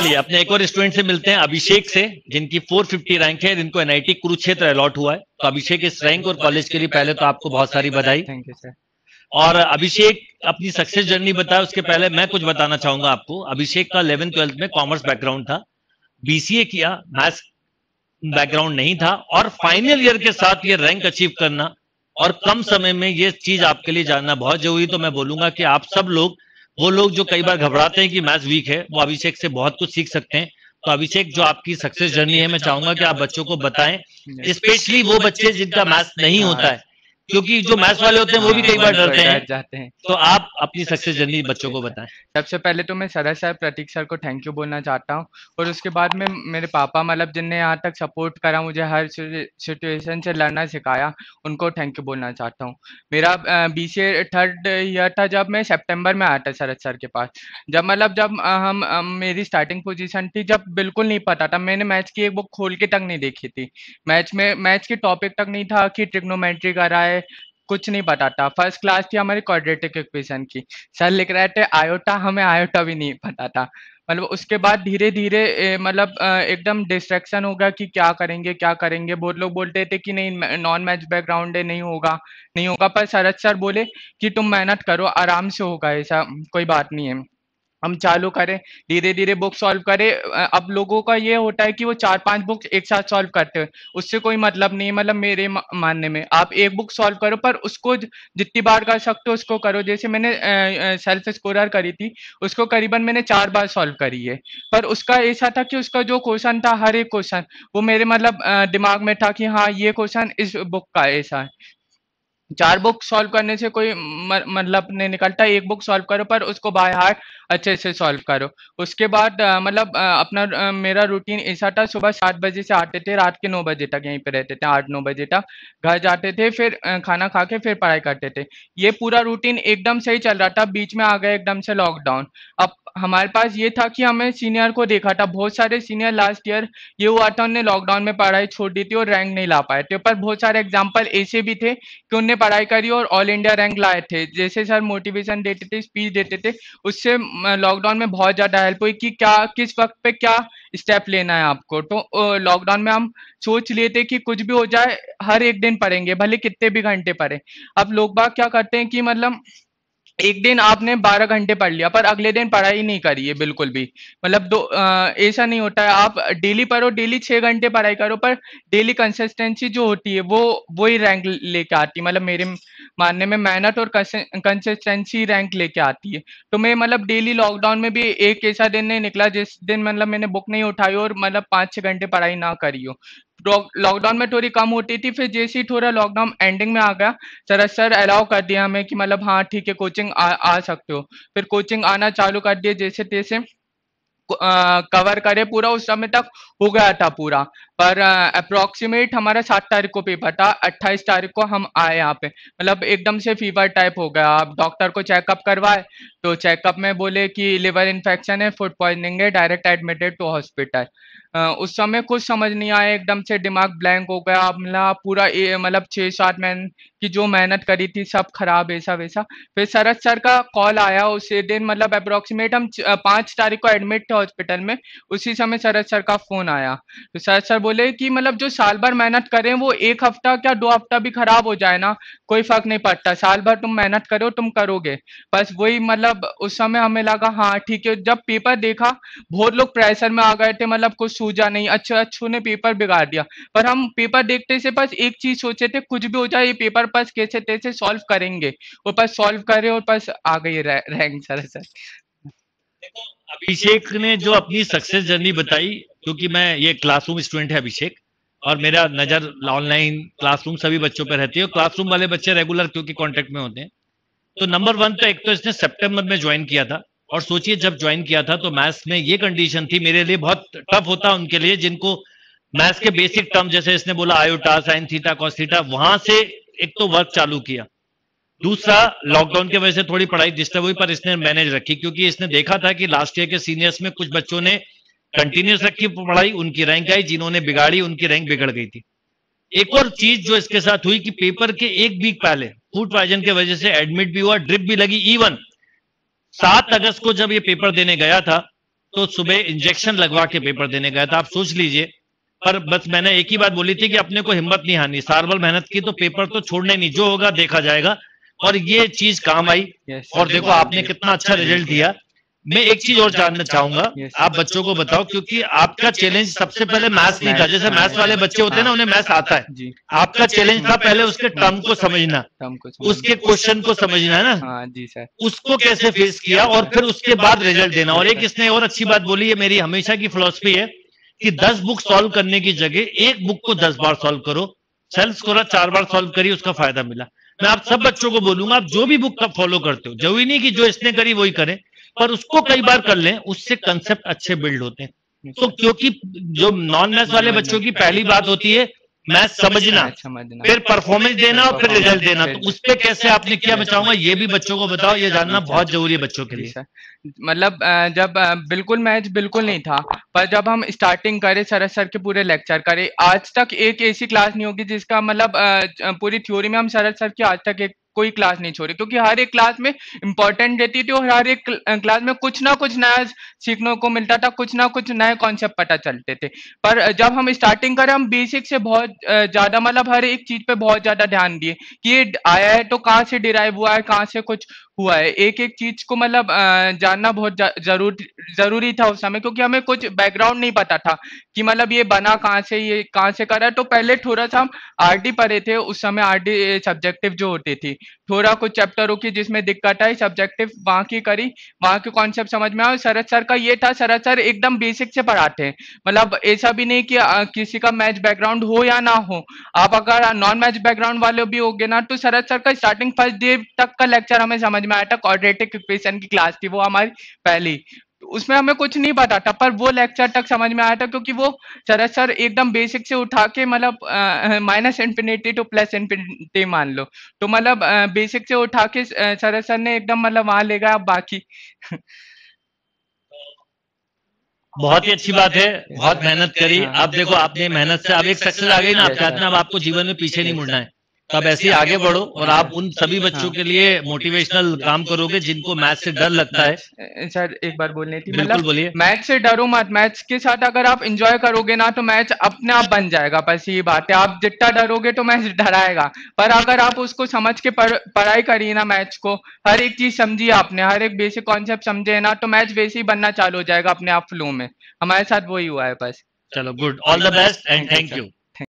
चलिए अपने एक और स्टूडेंट से मिलते हैं अभिषेक से जिनकी 450 रैंक है जिनको एनआईटी कुरुक्षेत्र अलॉट हुआ है तो अभिषेक इस रैंक और कॉलेज के लिए पहले तो आपको बहुत सारी बधाई थैंक यू सर और अभिषेक अपनी सक्सेस जर्नी बताए उसके पहले मैं कुछ बताना चाहूंगा आपको अभिषेक का इलेवन ट्वेल्थ में कॉमर्स बैकग्राउंड था बीसीए किया मैथ्स बैकग्राउंड नहीं था और फाइनल ईयर के साथ ये रैंक अचीव करना और कम समय में ये चीज आपके लिए जानना बहुत जरूरी तो मैं बोलूंगा कि आप सब लोग वो लोग जो कई बार घबराते हैं कि मैथ वीक है वो अभिषेक से बहुत कुछ सीख सकते हैं तो अभिषेक जो आपकी सक्सेस जर्नी है मैं चाहूंगा कि आप बच्चों को बताएं स्पेशली वो बच्चे जिनका मैथ नहीं होता है क्योंकि जो मैथ्स वाले होते हैं वो भी कई बार डरते हैं जाते हैं तो आप अपनी सक्सेस जर्नी बच्चों को बताएं सबसे पहले तो मैं सदर साहब प्रतीक सर को थैंक यू बोलना चाहता हूँ और उसके बाद में मेरे पापा मतलब जिनने यहाँ तक सपोर्ट करा मुझे हर सिचुएशन से लड़ना सिखाया उनको थैंक यू बोलना चाहता हूँ मेरा बी सी थर्ड ईयर था जब मैं सेप्टेम्बर में आया था शरद सर के पास जब मतलब जब हम मेरी स्टार्टिंग पोजिशन थी जब बिल्कुल नहीं पता था मैंने मैथ्स की एक बुक खोल के तक नहीं देखी थी मैच में मैथ्स के टॉपिक तक नहीं था कि ट्रिग्नोमेट्री करा है कुछ नहीं बताता फर्स्ट क्लास थी हमारी क्वाड्रेटिक इक्वेशन की सर लिख रहे थे आयोटा हमें आयोटा भी नहीं पता था मतलब उसके बाद धीरे धीरे मतलब एकदम डिस्ट्रैक्शन होगा कि क्या करेंगे क्या करेंगे बहुत लोग बोलते थे कि नहीं नॉन मैच बैकग्राउंड है नहीं होगा नहीं होगा पर शरद सर बोले कि तुम मेहनत करो आराम से होगा ऐसा कोई बात नहीं है हम चालू करें धीरे धीरे बुक सॉल्व करें अब लोगों का ये होता है कि वो चार पांच बुक एक साथ सॉल्व करते हैं उससे कोई मतलब नहीं मतलब मेरे मानने में आप एक बुक सॉल्व करो पर उसको जितनी बार कर सकते हो उसको करो जैसे मैंने सेल्फ स्कोरर करी थी उसको करीबन मैंने चार बार सॉल्व करी है पर उसका ऐसा था कि उसका जो क्वेश्चन था हर एक क्वेश्चन वो मेरे मतलब दिमाग में था कि हाँ ये क्वेश्चन इस बुक का ऐसा है चार बुक सॉल्व करने से कोई मतलब नहीं निकलता एक बुक सॉल्व करो पर उसको बाय हार्ट अच्छे से सॉल्व करो उसके बाद मतलब अपना मेरा रूटीन ऐसा था सुबह सात बजे से आते थे रात के नौ बजे तक यहीं पे रहते थे आठ नौ बजे तक घर जाते थे फिर खाना खा के फिर पढ़ाई करते थे ये पूरा रूटीन एकदम सही चल रहा था बीच में आ गया एकदम से लॉकडाउन अब हमारे पास ये था कि हमें सीनियर को देखा था बहुत सारे सीनियर लास्ट ईयर ये हुआ था उनने लॉकडाउन में पढ़ाई छोड़ दी थी और रैंक नहीं ला पाए थे पर बहुत सारे एग्जाम्पल ऐसे भी थे कि उनने पढ़ाई करी और ऑल इंडिया रैंक लाए थे जैसे सर मोटिवेशन देते थे स्पीच देते थे उससे लॉकडाउन में बहुत ज़्यादा हेल्प हुई कि क्या किस वक्त पे क्या स्टेप लेना है आपको तो लॉकडाउन में हम सोच लिए थे कि कुछ भी हो जाए हर एक दिन पढ़ेंगे भले कितने भी घंटे पढ़े अब लोग बाग क्या करते हैं कि मतलब एक दिन आपने बारह घंटे पढ़ लिया पर अगले दिन पढ़ाई नहीं करी है बिल्कुल भी मतलब दो ऐसा नहीं होता है आप डेली पढ़ो डेली छह घंटे पढ़ाई करो पर डेली कंसिस्टेंसी जो होती है वो वही रैंक लेके आती है मतलब मेरे मानने में मेहनत और कंसिस्टेंसी रैंक लेके आती है तो मैं मतलब डेली लॉकडाउन में भी एक ऐसा दिन नहीं निकला जिस दिन मतलब मैंने बुक नहीं उठाई और मतलब पाँच छः घंटे पढ़ाई ना करी हो लॉकडाउन में थोड़ी कम होती थी फिर जैसे ही थोड़ा लॉकडाउन एंडिंग में आ गया जरा सर अलाउ कर दिया हमें कि मतलब हाँ ठीक है कोचिंग आ, आ सकते हो फिर कोचिंग आना चालू कर दिए जैसे तैसे कवर करे पूरा उस समय तक हो गया था पूरा पर अप्रोक्सीमेट हमारा सात तारीख को पेपर था अट्ठाईस तारीख को हम आए यहाँ पे मतलब एकदम से फीवर टाइप हो गया आप डॉक्टर को चेकअप करवाए तो चेकअप में बोले कि लिवर इन्फेक्शन है फूड पॉइजनिंग है डायरेक्ट एडमिटेड टू हॉस्पिटल उस समय कुछ समझ नहीं आया एकदम से दिमाग ब्लैंक हो गया मतलब पूरा मतलब छः सात महीने की जो मेहनत करी थी सब खराब ऐसा वैसा फिर शरद सर का कॉल आया उसी दिन मतलब अप्रोक्सीमेट हम पाँच तारीख को एडमिट थे हॉस्पिटल में उसी समय शरद सर का फोन आया तो शरद सर बोले कि मतलब जो साल भर मेहनत करें वो एक हफ्ता क्या दो हफ्ता भी खराब हो जाए ना कोई फर्क नहीं पड़ता साल भर तुम मेहनत करो तुम करोगे बस वही मतलब उस समय हमें लगा हाँ ठीक है जब पेपर देखा बहुत लोग प्रेशर में आ गए थे मतलब कुछ सूझा नहीं अच्छे अच्छू ने पेपर बिगाड़ दिया पर हम पेपर देखते से बस एक चीज सोचे थे कुछ भी हो जाए ये पेपर बस कैसे तैसे सॉल्व करेंगे और बस सॉल्व करे और बस आ गई रैंक सर सर अभिषेक ने जो अपनी सक्सेस जर्नी बताई क्योंकि मैं ये क्लासरूम स्टूडेंट है अभिषेक और मेरा नजर ऑनलाइन क्लासरूम सभी बच्चों पर रहती है क्लासरूम वाले बच्चे रेगुलर क्योंकि कॉन्टेक्ट में होते हैं तो नंबर वन तो एक तो इसने सेप्टेम्बर में ज्वाइन किया था और सोचिए जब ज्वाइन किया था तो मैथ्स में ये कंडीशन थी मेरे लिए बहुत टफ होता उनके लिए जिनको मैथ्स के बेसिक टर्म जैसे इसने बोला iota sine theta cos theta वहां से एक तो वर्क चालू किया दूसरा लॉकडाउन की वजह से थोड़ी पढ़ाई डिस्टर्ब हुई पर इसने मैनेज रखी क्योंकि इसने देखा था कि लास्ट ईयर के सीनियर्स में कुछ बच्चों ने कंटिन्यूस रखी पढ़ाई उनकी रैंक आई जिन्होंने बिगाड़ी उनकी रैंक बिगड़ गई थी एक और चीज जो इसके साथ हुई कि पेपर के एक वीक पहले फूड पॉइजन की वजह से एडमिट भी हुआ ड्रिप भी लगी इवन सात अगस्त को जब ये पेपर देने गया था तो सुबह इंजेक्शन लगवा के पेपर देने गया था आप सोच लीजिए पर बस मैंने एक ही बात बोली थी कि अपने को हिम्मत नहीं हारनी साल मेहनत की तो पेपर तो छोड़ने नहीं जो होगा देखा जाएगा और ये चीज काम आई और देखो आपने कितना अच्छा रिजल्ट दिया मैं एक चीज और जानना चाहूंगा आप बच्चों को बताओ क्योंकि आपका चैलेंज सबसे पहले मैथ्स नहीं था जैसे मैथ्स वाले बच्चे होते हैं ना उन्हें मैथ्स आता है आपका चैलेंज था पहले उसके टर्म को समझना उसके क्वेश्चन को समझना है ना हाँ, जी सर उसको कैसे फेस किया और फिर उसके बाद रिजल्ट देना और एक इसने और अच्छी बात बोली है मेरी हमेशा की फिलोसफी है कि दस बुक सॉल्व करने की जगह एक बुक को दस बार सोल्व करो सेल्फ स्कोरा चार बार सोल्व करी उसका फायदा मिला मैं आप सब बच्चों को बोलूंगा आप जो भी बुक का फॉलो करते हो जरूरी नहीं कि जो इसने करी वही करें पर उसको कई बार कर लें उससे कंसेप्ट अच्छे बिल्ड होते हैं तो क्योंकि जो नॉन मैथ्स वाले बच्चों की पहली बात होती है मैं अच्छा, समझना फिर परफॉर्मेंस देना और फिर रिजल्ट देना तो उस पर कैसे आपने किया मैं चाहूंगा ये भी बच्चों को बताओ ये जानना अच्छा, बहुत अच्छा, जरूरी है बच्चों के लिए मतलब जब बिल्कुल मैच बिल्कुल नहीं था पर जब हम स्टार्टिंग करे सर सर के पूरे लेक्चर करे आज तक एक ऐसी क्लास नहीं होगी जिसका मतलब पूरी थ्योरी में हम सर सर की आज तक एक कोई क्लास नहीं छोड़ी क्योंकि हर एक क्लास में इंपॉर्टेंट रहती थी और हर एक क्लास में कुछ ना कुछ नया सीखने को मिलता था कुछ ना कुछ नए कॉन्सेप्ट पता चलते थे पर जब हम स्टार्टिंग करें हम बेसिक से बहुत ज्यादा मतलब हर एक चीज पे बहुत ज्यादा ध्यान दिए कि ये आया है तो कहाँ से डिराइव हुआ है कहाँ से कुछ हुआ है एक एक चीज को मतलब जानना बहुत जरूर जरूरी था उस समय क्योंकि हमें कुछ बैकग्राउंड नहीं पता था कि मतलब ये बना कहाँ से ये कहाँ से करा तो पहले थोड़ा सा हम आर डी पढ़े थे उस समय आर डी सब्जेक्टिव जो होती थी थोड़ा कुछ चैप्टरों की जिसमें दिक्कत आई सब्जेक्टिव वहाँ की करी वहाँ के कॉन्सेप्ट समझ में आए शरद सर का ये था शरद सर एकदम बेसिक से पढ़ाते हैं मतलब ऐसा भी नहीं कि किसी का मैच बैकग्राउंड हो या ना हो आप अगर नॉन मैच बैकग्राउंड वाले भी हो गए ना तो शरद सर का स्टार्टिंग फर्स्ट डे तक का लेक्चर हमें समझ में आया था क्वाड्रेटिक इक्वेशन की क्लास थी वो हमारी पहली तो उसमें हमें कुछ नहीं पता था पर वो लेक्चर तक समझ में आया था क्योंकि वो शरद सर एकदम बेसिक से उठा के मतलब minus infinity to plus infinity मान लो तो मतलब बेसिक से उठा के शरद सर ने एकदम मतलब वहां ले गया बाकी बहुत ही अच्छी बात है बहुत मेहनत करी आप देखो आपने मेहनत से आप एक सक्सेस आ गई ना आपके हाथ में अब आपको जीवन में पीछे नहीं मुड़ना है तो आप ऐसे ही आगे बढ़ो और आप उन सभी हाँ। बच्चों के लिए मोटिवेशनल काम करोगे जिनको मैथ से डर लगता है सर एक बार बोलने थी मतलब बिल्कुल बोलिए मैथ से डरो मत मैथ के साथ अगर आप इंजॉय करोगे ना तो मैथ अपने आप बन जाएगा बस ये बात है आप जितना डरोगे तो मैथ डराएगा पर अगर आप उसको समझ के पढ़ाई करिए ना मैच को हर एक चीज समझिए आपने हर एक बेसिक कॉन्सेप्ट समझे ना तो मैच वैसे ही बनना चालू हो जाएगा अपने आप फ्लो में हमारे साथ वही हुआ है बस चलो good all the best and thank you